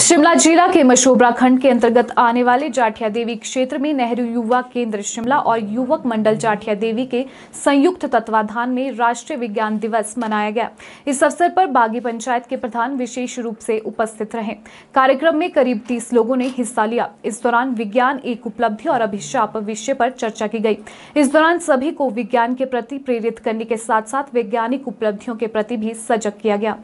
शिमला जिला के मशोबरा खंड के अंतर्गत आने वाले जाठिया देवी क्षेत्र में नेहरू युवा केंद्र शिमला और युवक मंडल जाठिया देवी के संयुक्त तत्वाधान में राष्ट्रीय विज्ञान दिवस मनाया गया इस अवसर पर बागी पंचायत के प्रधान विशेष रूप से उपस्थित रहे कार्यक्रम में करीब तीस लोगों ने हिस्सा लिया इस दौरान विज्ञान एक उपलब्धि और अभिशाप विषय पर चर्चा की गई इस दौरान सभी को विज्ञान के प्रति प्रेरित करने के साथ साथ वैज्ञानिक उपलब्धियों के प्रति भी सजग किया गया